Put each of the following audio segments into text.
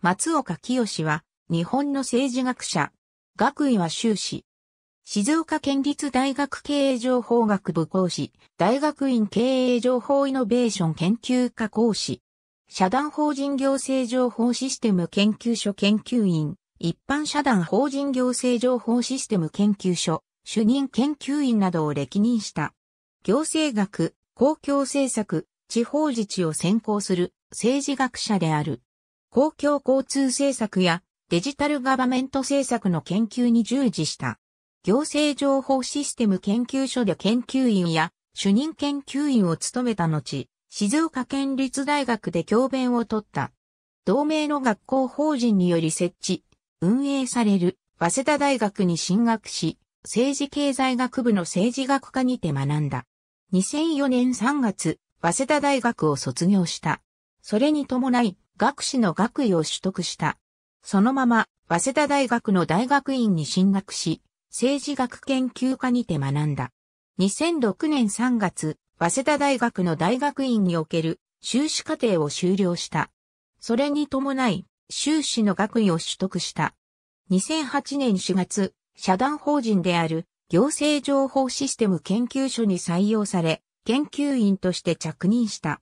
松岡清は、日本の政治学者。学位は修士。静岡県立大学経営情報学部講師、大学院経営情報イノベーション研究科講師。社団法人行政情報システム研究所研究員、一般社団法人行政情報システム研究所、主任研究員などを歴任した。行政学、公共政策、地方自治を専攻する政治学者である。公共交通政策やデジタルガバメント政策の研究に従事した。行政情報システム研究所で研究員や主任研究員を務めた後、静岡県立大学で教鞭を取った。同盟の学校法人により設置、運営される早稲田大学に進学し、政治経済学部の政治学科にて学んだ。2004年3月、早稲田大学を卒業した。それに伴い、学士の学位を取得した。そのまま、早稲田大学の大学院に進学し、政治学研究科にて学んだ。2006年3月、早稲田大学の大学院における修士課程を修了した。それに伴い、修士の学位を取得した。2008年4月、社団法人である行政情報システム研究所に採用され、研究員として着任した。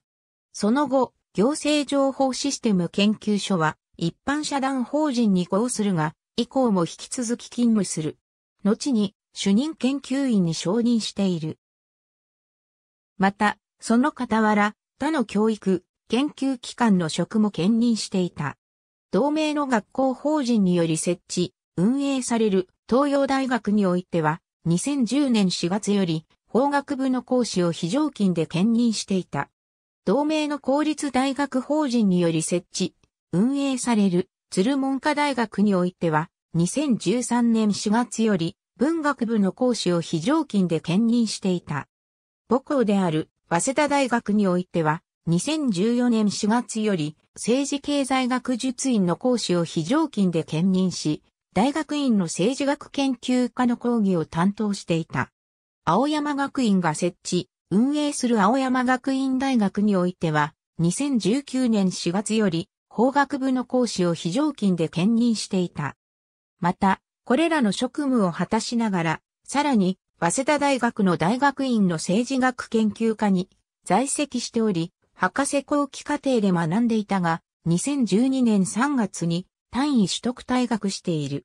その後、行政情報システム研究所は一般社団法人に移行するが、以降も引き続き勤務する。後に主任研究員に承認している。また、その傍ら、他の教育、研究機関の職も兼任していた。同盟の学校法人により設置、運営される東洋大学においては、2010年4月より法学部の講師を非常勤で兼任していた。同盟の公立大学法人により設置、運営される鶴文科大学においては、2013年4月より文学部の講師を非常勤で兼任していた。母校である早稲田大学においては、2014年4月より政治経済学術院の講師を非常勤で兼任し、大学院の政治学研究科の講義を担当していた。青山学院が設置、運営する青山学院大学においては、2019年4月より法学部の講師を非常勤で兼任していた。また、これらの職務を果たしながら、さらに、早稲田大学の大学院の政治学研究科に在籍しており、博士後期課程で学んでいたが、2012年3月に単位取得退学している。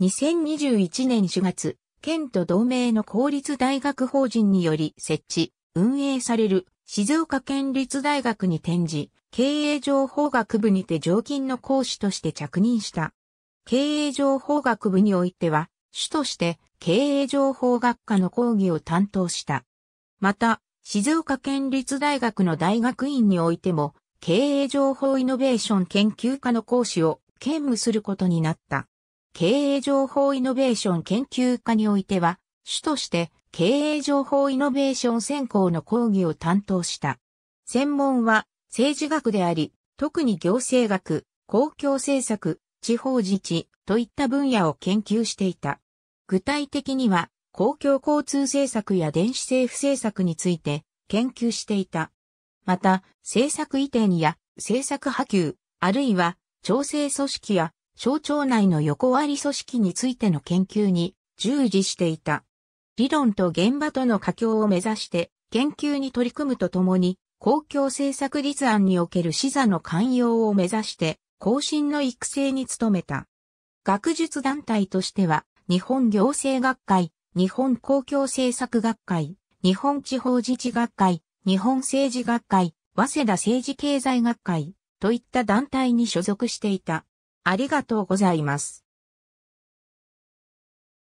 2021年4月、県と同盟の公立大学法人により設置、運営される静岡県立大学に転じ、経営情報学部にて常勤の講師として着任した。経営情報学部においては、主として経営情報学科の講義を担当した。また、静岡県立大学の大学院においても、経営情報イノベーション研究科の講師を兼務することになった。経営情報イノベーション研究科においては、主として経営情報イノベーション専攻の講義を担当した。専門は政治学であり、特に行政学、公共政策、地方自治といった分野を研究していた。具体的には公共交通政策や電子政府政策について研究していた。また、政策移転や政策波及、あるいは調整組織や小腸内の横割り組織についての研究に従事していた。理論と現場との佳境を目指して研究に取り組むとともに、公共政策立案における視座の寛容を目指して後進の育成に努めた。学術団体としては、日本行政学会、日本公共政策学会、日本地方自治学会、日本政治学会、早稲田政治経済学会といった団体に所属していた。ありがとうございます。